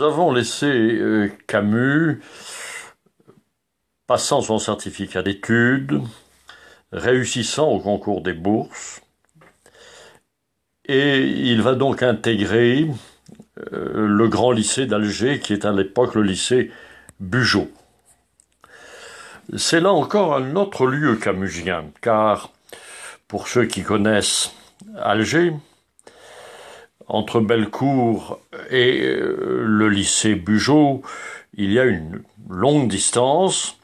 Nous avons laissé euh, Camus, passant son certificat d'études, réussissant au concours des bourses, et il va donc intégrer euh, le grand lycée d'Alger, qui est à l'époque le lycée Bugeaud. C'est là encore un autre lieu camusien, car pour ceux qui connaissent Alger, entre Bellecour et euh, le lycée Bugeaud, il y a une longue distance,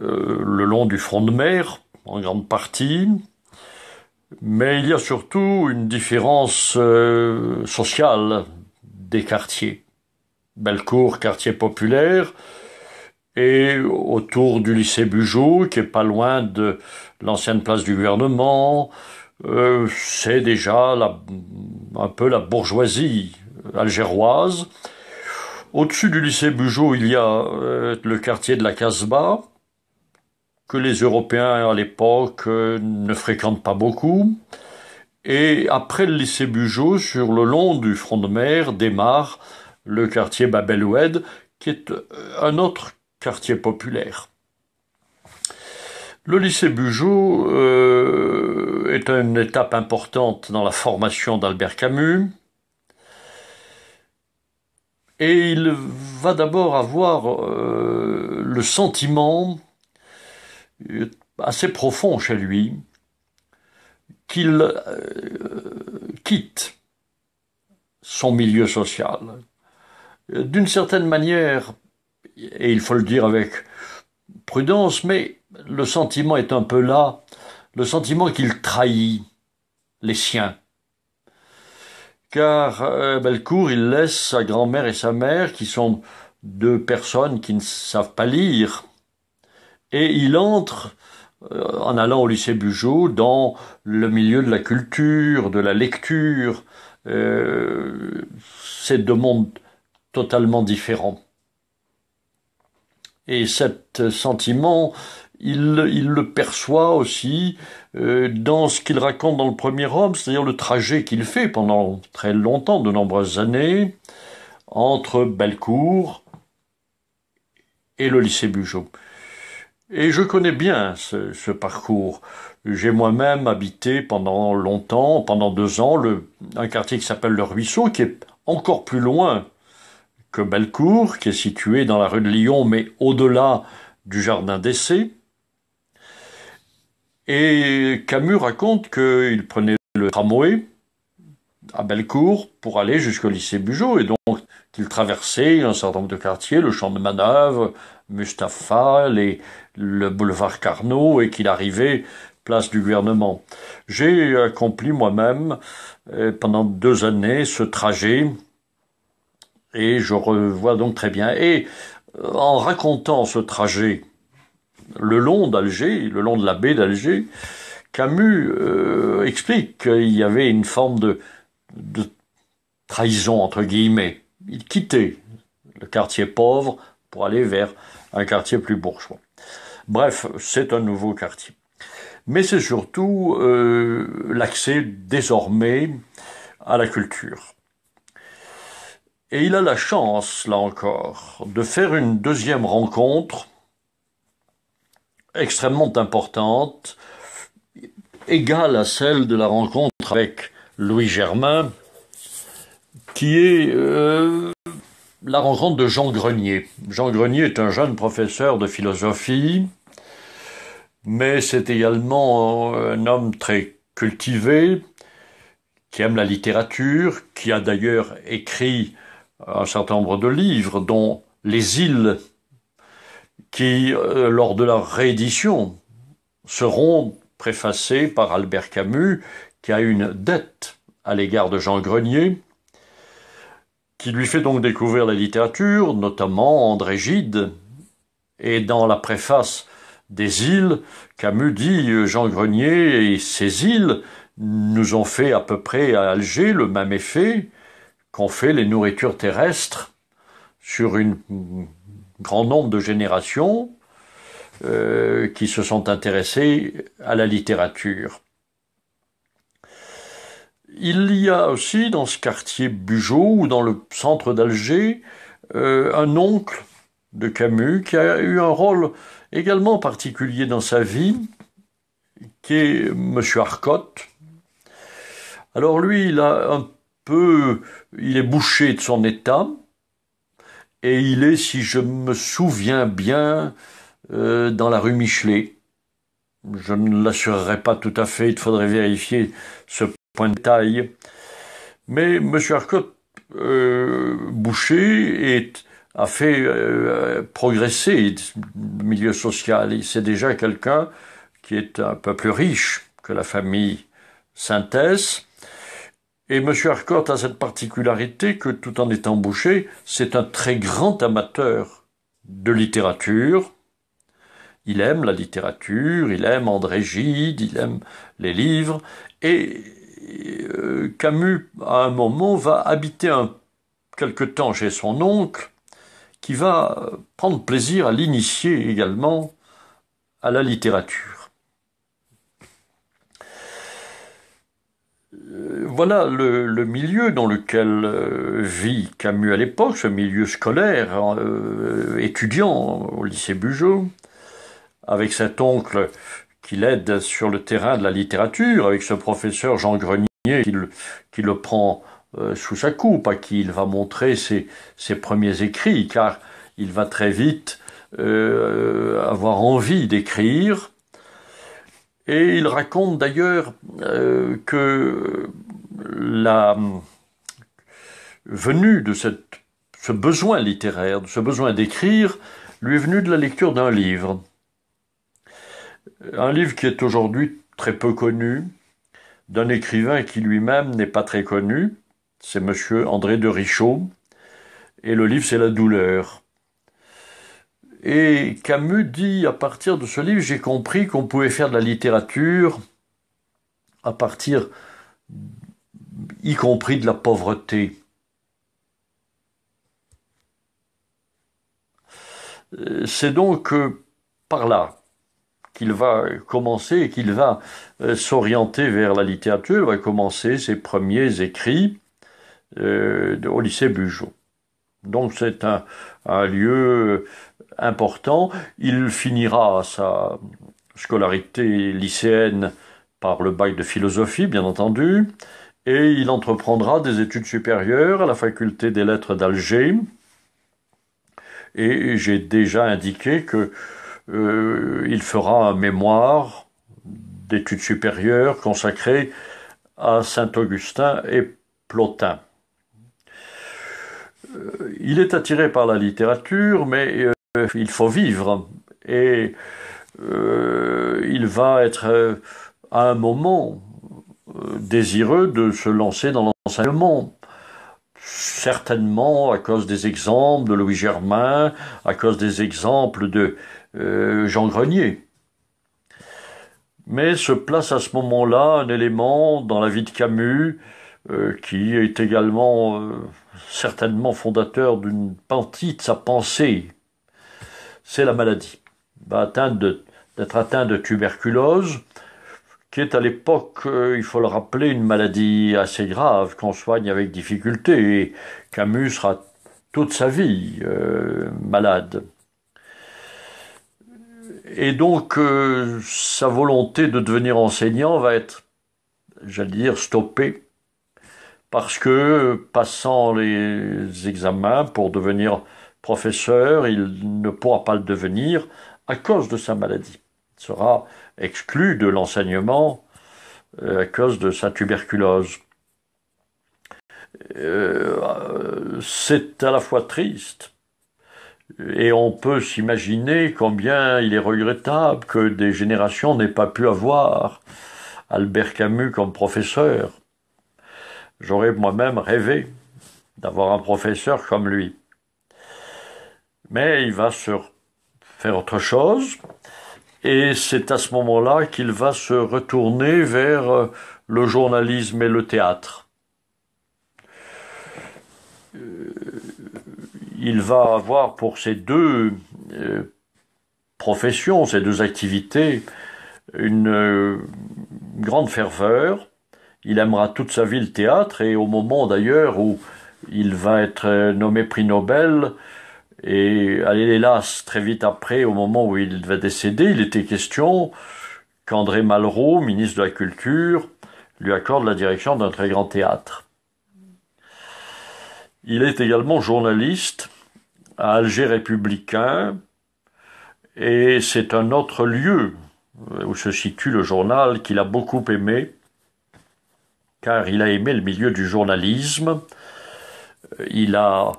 euh, le long du front de mer, en grande partie, mais il y a surtout une différence euh, sociale des quartiers. Bellecour, quartier populaire, et autour du lycée Bugeaud, qui est pas loin de l'ancienne place du gouvernement, euh, c'est déjà un peu la bourgeoisie algéroise. Au-dessus du lycée Bugeaud, il y a euh, le quartier de la Casbah, que les Européens à l'époque euh, ne fréquentent pas beaucoup. Et après le lycée Bugeaud, sur le long du front de mer, démarre le quartier babeloued qui est un autre quartier populaire. Le lycée Bugeaud euh, est une étape importante dans la formation d'Albert Camus. Et il va d'abord avoir euh, le sentiment euh, assez profond chez lui qu'il quitte son milieu social. D'une certaine manière, et il faut le dire avec prudence, mais le sentiment est un peu là, le sentiment qu'il trahit les siens. Car euh, Belcourt, il laisse sa grand-mère et sa mère, qui sont deux personnes qui ne savent pas lire, et il entre, euh, en allant au lycée Bugeaud, dans le milieu de la culture, de la lecture. Euh, C'est deux mondes totalement différents. Et cet sentiment il, le perçoit aussi euh, dans ce qu'il raconte dans le premier homme, c'est-à-dire le trajet qu'il fait pendant très longtemps, de nombreuses années, entre Belcourt et le lycée Bugeaud. Et je connais bien ce, parcours. J'ai moi-même habité pendant longtemps, pendant deux ans, un quartier qui s'appelle le Ruisseau, qui est encore plus loin que Belcourt, qui est situé dans la rue de Lyon, mais au-delà du jardin d'essai. Et Camus raconte qu'il prenait le tramway à Bellecour pour aller jusqu'au lycée Bugeaud et donc qu'il traversait un certain nombre de quartiers, le champ de manœuvre, Mustapha, le boulevard Carnot et qu'il arrivait place du gouvernement. J'ai accompli moi-même euh, pendant deux années ce trajet et je revois donc très bien. Et en racontant ce trajet, le long d'Alger, le long de la baie d'Alger, Camus euh, explique qu'il y avait une forme de, trahison, entre guillemets. Il quittait le quartier pauvre pour aller vers un quartier plus bourgeois. Bref, c'est un nouveau quartier. Mais c'est surtout euh, l'accès désormais à la culture. Et il a la chance, là encore, de faire une deuxième rencontre extrêmement importante, égale à celle de la rencontre avec Louis Germain, qui est euh, la rencontre de Jean Grenier. Jean Grenier est un jeune professeur de philosophie, mais c'est également euh, un homme très cultivé, qui aime la littérature, qui a d'ailleurs écrit un certain nombre de livres, dont Les îles qui, euh, lors de la réédition, seront préfacés par Albert Camus, qui a une dette à l'égard de Jean Grenier, qui lui fait donc découvrir la littérature, notamment André Gide. Et dans la préface des îles, Camus dit euh, Jean Grenier et ses îles nous ont fait à peu près à Alger le même effet qu'ont fait les nourritures terrestres sur une grand nombre de générations euh, qui se sont intéressées à la littérature. Il y a aussi dans ce quartier Bugeaud ou dans le centre d'Alger euh, un oncle de Camus qui a eu un rôle également particulier dans sa vie, qui est M. Arcotte. Alors lui, il a un peu, il est bouché de son état, et il est, si je me souviens bien, euh, dans la rue Michelet. Je ne l'assurerai pas tout à fait, il faudrait vérifier ce point de taille. Mais M. Arcot euh, Boucher a fait euh, progresser le milieu social. C'est déjà quelqu'un qui est un peu plus riche que la famille Synthèse et M. Harcourt a cette particularité que, tout en étant bouché, c'est un très grand amateur de littérature. Il aime la littérature, il aime André Gide, il aime les livres, et euh, Camus, à un moment, va habiter un, quelque temps chez son oncle, qui va prendre plaisir à l'initier également à la littérature. voilà le, milieu dans lequel euh, vit Camus à l'époque, ce milieu scolaire, euh, étudiant au lycée Bugeaud, avec cet oncle qui l'aide sur le terrain de la littérature, avec ce professeur Jean Grenier qui le, prend euh, sous sa coupe, à qui il va montrer ses, premiers écrits, car il va très vite avoir envie d'écrire et il raconte d'ailleurs euh, que la euh, venue de ce besoin littéraire, de ce besoin d'écrire, lui est venue de la lecture d'un livre. Un livre qui est aujourd'hui très peu connu, d'un écrivain qui lui-même n'est pas très connu, c'est M. André de Richaud, et le livre c'est La douleur. Et Camus dit, à partir de ce livre, j'ai compris qu'on pouvait faire de la littérature à partir, y compris de la pauvreté. Euh, c'est donc euh, par là qu'il va commencer et qu'il va euh, s'orienter vers la littérature. Il va commencer ses premiers écrits au lycée Bugeaud. Donc c'est un, lieu important. Il finira sa scolarité lycéenne par le bac de philosophie, bien entendu, et il entreprendra des études supérieures à la faculté des lettres d'Alger. Et j'ai déjà indiqué que euh, il fera un mémoire d'études supérieures consacré à Saint-Augustin et Plotin. Euh, il est attiré par la littérature, mais euh, il faut vivre. Et euh, il va être à un moment désireux de se lancer dans l'enseignement. Certainement à cause des exemples de Louis Germain, à cause des exemples de Jean Grenier. Mais se place à ce moment-là un élément dans la vie de Camus euh, qui est également euh, certainement fondateur d'une partie de sa pensée, c'est la maladie. D'être atteint de tuberculose, qui est à l'époque, euh, il faut le rappeler, une maladie assez grave qu'on soigne avec difficulté. Et Camus sera toute sa vie malade. Et donc, sa volonté de devenir enseignant va être, j'allais dire, stoppée parce que, passant les examens pour devenir professeur, il ne pourra pas le devenir à cause de sa maladie. Il sera exclu de l'enseignement euh, à cause de sa tuberculose. Euh, c'est à la fois triste et on peut s'imaginer combien il est regrettable que des générations n'aient pas pu avoir Albert Camus comme professeur. J'aurais moi-même rêvé d'avoir un professeur comme lui. Mais il va se faire autre chose, et c'est à ce moment-là qu'il va se retourner vers euh, le journalisme et le théâtre. Euh, il va avoir pour ces deux euh, professions, ces deux activités, une grande ferveur, il aimera toute sa vie le théâtre et au moment d'ailleurs où il va être euh, nommé prix Nobel et aller hélas très vite après au moment où il va décéder, il était question qu'André Malraux, ministre de la Culture, lui accorde la direction d'un très grand théâtre. Il est également journaliste à Alger républicain et c'est un autre lieu où se situe le journal qu'il a beaucoup aimé car il a aimé le milieu du journalisme. Euh, il a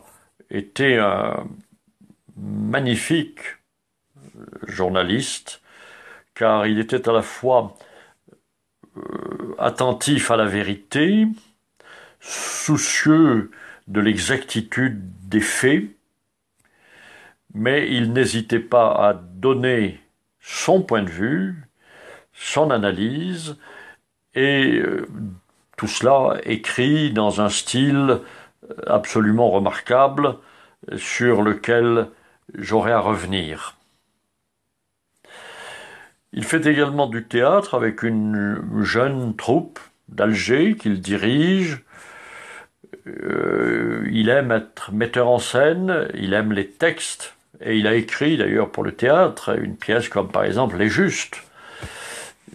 été un magnifique euh, journaliste, car il était à la fois euh, attentif à la vérité, soucieux de l'exactitude des faits, mais il n'hésitait pas à donner son point de vue, son analyse, et tout cela écrit dans un style euh, absolument remarquable sur lequel j'aurai à revenir. Il fait également du théâtre avec une jeune troupe d'Alger qu'il dirige. Euh, il aime être metteur en scène, il aime les textes, et il a écrit d'ailleurs pour le théâtre une pièce comme par exemple Les Justes.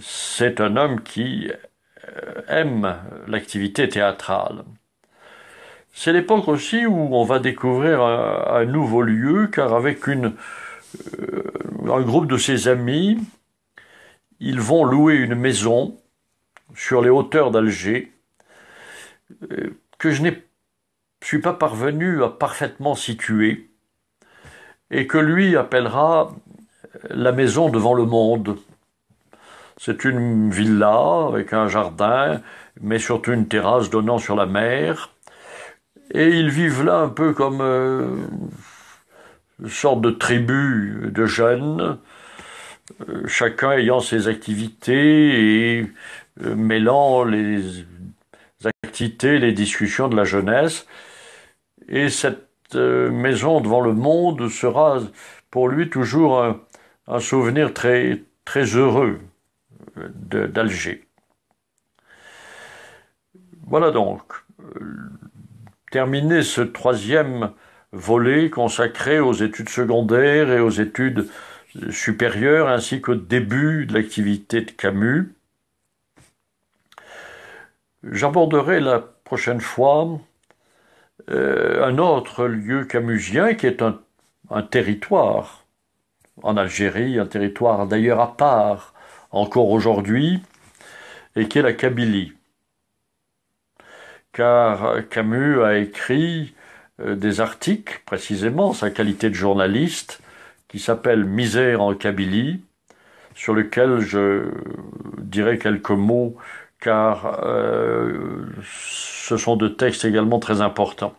C'est un homme qui euh, aime l'activité théâtrale. C'est l'époque aussi où on va découvrir un, nouveau lieu, car avec euh, un groupe de ses amis, ils vont louer une maison sur les hauteurs d'Alger euh, que je ne suis pas parvenu à parfaitement situer et que lui appellera la maison devant le monde c'est une villa avec un jardin, mais surtout une terrasse donnant sur la mer. Et ils vivent là un peu comme euh, une sorte de tribu de jeunes, euh, chacun ayant ses activités et euh, mêlant les activités, les discussions de la jeunesse. Et cette maison devant le monde sera pour lui toujours un, souvenir très heureux d'Alger. Voilà donc, euh, terminé ce troisième volet consacré aux études secondaires et aux études euh, supérieures, ainsi qu'au début de l'activité de Camus. J'aborderai la prochaine fois euh, un autre lieu camusien qui est un territoire en Algérie, un territoire d'ailleurs à part, encore aujourd'hui, et qui est la Kabylie. Car euh, Camus a écrit euh, des articles, précisément sa qualité de journaliste, qui s'appelle Misère en Kabylie, sur lequel je dirai quelques mots, car euh, ce sont deux textes également très importants.